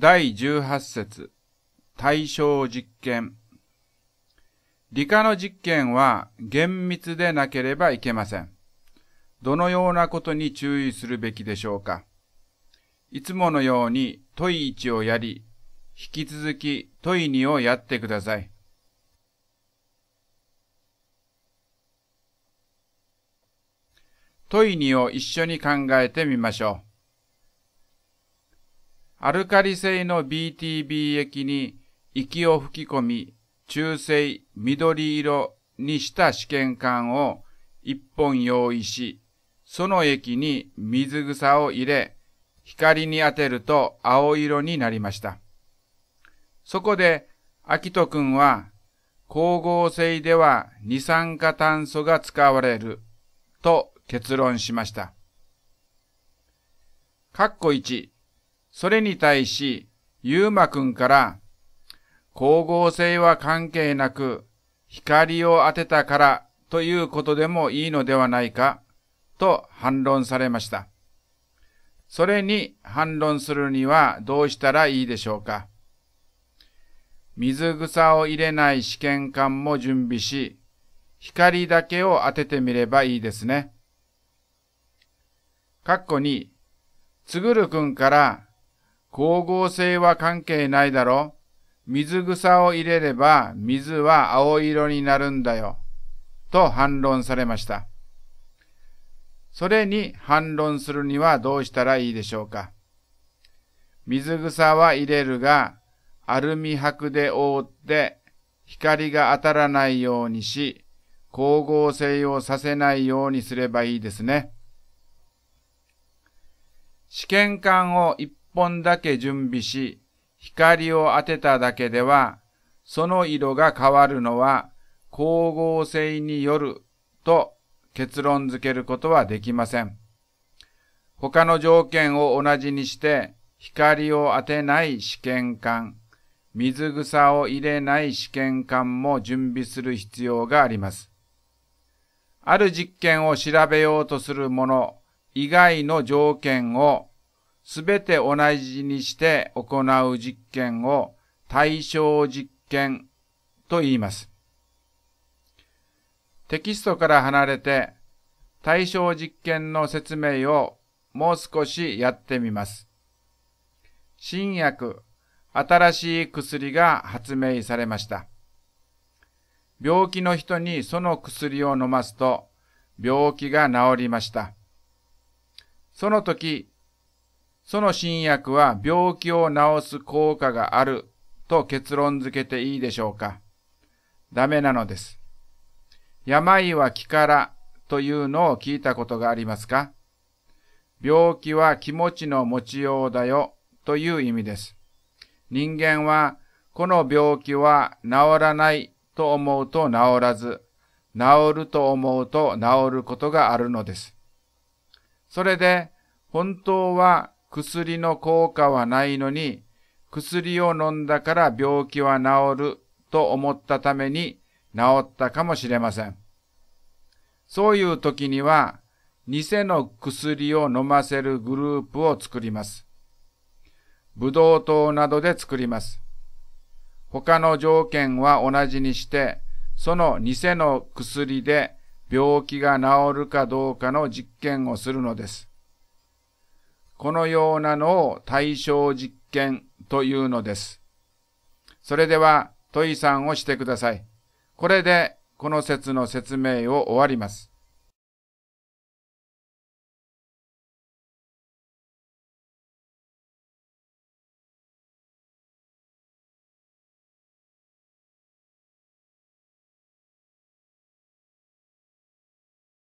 第18節対象実験理科の実験は厳密でなければいけません。どのようなことに注意するべきでしょうかいつものように問い1をやり、引き続き問い2をやってください。問い2を一緒に考えてみましょう。アルカリ性の BTB 液に息を吹き込み、中性緑色にした試験管を一本用意し、その液に水草を入れ、光に当てると青色になりました。そこで、アキト君は、光合成では二酸化炭素が使われると結論しました。括弧1それに対し、ゆうまくんから、光合成は関係なく、光を当てたからということでもいいのではないか、と反論されました。それに反論するにはどうしたらいいでしょうか。水草を入れない試験管も準備し、光だけを当ててみればいいですね。かっこに、つぐるくんから光合成は関係ないだろ。水草を入れれば水は青色になるんだよ。と反論されました。それに反論するにはどうしたらいいでしょうか。水草は入れるが、アルミ箔で覆って光が当たらないようにし、光合成をさせないようにすればいいですね。試験管を本だけ準備し、光を当てただけでは、その色が変わるのは光合成によると結論付けることはできません。他の条件を同じにして光を当てない試験管、水草を入れない試験管も準備する必要があります。ある実験を調べようとするもの以外の条件をすべて同じにして行う実験を対象実験と言います。テキストから離れて対象実験の説明をもう少しやってみます。新薬、新しい薬が発明されました。病気の人にその薬を飲ますと病気が治りました。その時、その新薬は病気を治す効果があると結論付けていいでしょうかダメなのです。病は気からというのを聞いたことがありますか病気は気持ちの持ちようだよという意味です。人間はこの病気は治らないと思うと治らず、治ると思うと治ることがあるのです。それで本当は薬の効果はないのに、薬を飲んだから病気は治ると思ったために治ったかもしれません。そういう時には、偽の薬を飲ませるグループを作ります。ブドウ糖などで作ります。他の条件は同じにして、その偽の薬で病気が治るかどうかの実験をするのです。このようなのを対象実験というのです。それでは、問い算をしてください。これで、この説の説明を終わります。